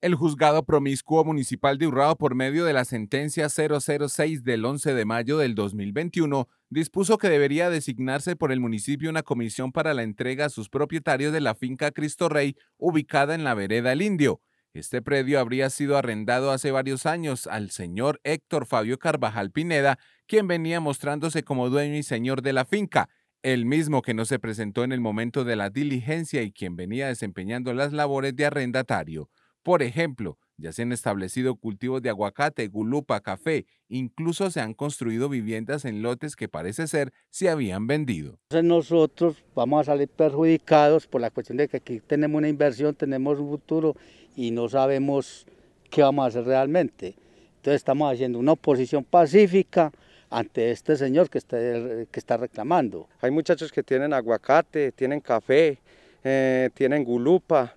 El juzgado promiscuo municipal de Urrao por medio de la sentencia 006 del 11 de mayo del 2021 dispuso que debería designarse por el municipio una comisión para la entrega a sus propietarios de la finca Cristo Rey ubicada en la vereda El Indio. Este predio habría sido arrendado hace varios años al señor Héctor Fabio Carvajal Pineda, quien venía mostrándose como dueño y señor de la finca, el mismo que no se presentó en el momento de la diligencia y quien venía desempeñando las labores de arrendatario. Por ejemplo, ya se han establecido cultivos de aguacate, gulupa, café, incluso se han construido viviendas en lotes que parece ser se habían vendido. Nosotros vamos a salir perjudicados por la cuestión de que aquí tenemos una inversión, tenemos un futuro y no sabemos qué vamos a hacer realmente. Entonces estamos haciendo una oposición pacífica ante este señor que está, que está reclamando. Hay muchachos que tienen aguacate, tienen café, eh, tienen gulupa,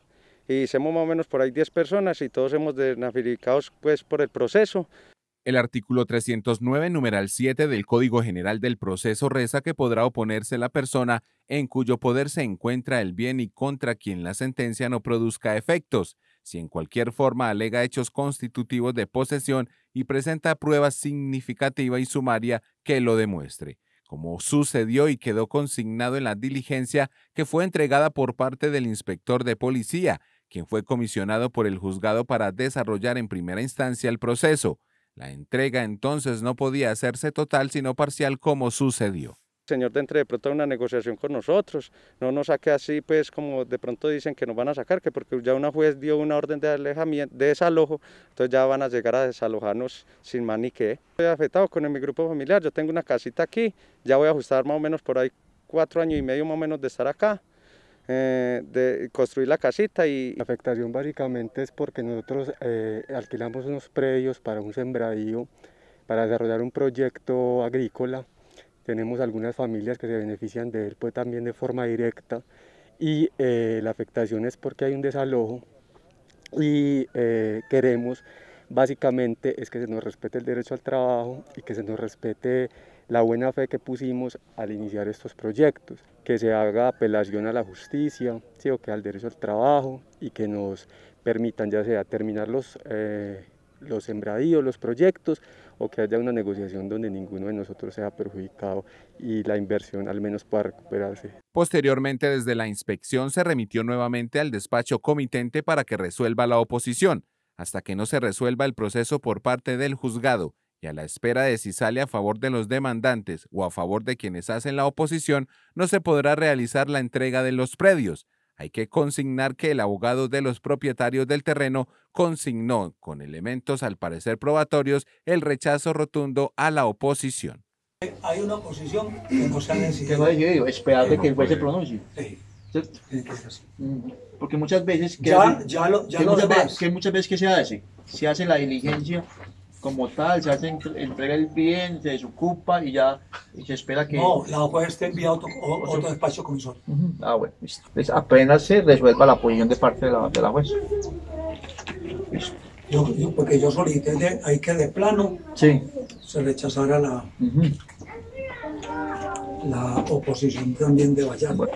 y somos más o menos por ahí 10 personas y todos hemos desnafificados pues por el proceso. El artículo 309, numeral 7 del Código General del Proceso reza que podrá oponerse la persona en cuyo poder se encuentra el bien y contra quien la sentencia no produzca efectos, si en cualquier forma alega hechos constitutivos de posesión y presenta prueba significativa y sumaria que lo demuestre, como sucedió y quedó consignado en la diligencia que fue entregada por parte del inspector de policía quien fue comisionado por el juzgado para desarrollar en primera instancia el proceso. La entrega entonces no podía hacerse total sino parcial como sucedió señor de entre de pronto una negociación con nosotros, no nos saque así pues como de pronto dicen que nos van a sacar, que porque ya una juez dio una orden de alejamiento, de desalojo, entonces ya van a llegar a desalojarnos sin manique. Estoy afectado con mi grupo familiar, yo tengo una casita aquí, ya voy a ajustar más o menos por ahí cuatro años y medio más o menos de estar acá. Eh, de construir la casita y... La afectación básicamente es porque nosotros eh, alquilamos unos predios para un sembradío, para desarrollar un proyecto agrícola. Tenemos algunas familias que se benefician de él pues también de forma directa y eh, la afectación es porque hay un desalojo y queremos básicamente es que se nos respete el derecho al trabajo y que se nos respete la buena fe que pusimos al iniciar estos proyectos, que se haga apelación a la justicia, o que al derecho al trabajo y que nos permitan ya sea terminar los, eh, los sembradíos, los proyectos, o que haya una negociación donde ninguno de nosotros sea perjudicado y la inversión al menos pueda recuperarse. Posteriormente, desde la inspección se remitió nuevamente al despacho comitente para que resuelva la oposición, hasta que no se resuelva el proceso por parte del juzgado y a la espera de si sale a favor de los demandantes o a favor de quienes hacen la oposición, no se podrá realizar la entrega de los predios. Hay que consignar que el abogado de los propietarios del terreno consignó, con elementos al parecer probatorios, el rechazo rotundo a la oposición. Hay una oposición que no se ha Esperar que el juez se pronuncie. Porque muchas veces ya, lo, ya que, muchas, veces, que muchas veces que se hace, se hace la diligencia como tal, se hace entrega el bien, se desocupa y ya se espera que... No, la juez esté enviada otro, despacho con Uh Ah, bueno, listo. Pues apenas se resuelva la posición de parte de la, de la juez. Yo, porque yo solicité hay que de plano sí. se rechazara la, la oposición también de Vallarta.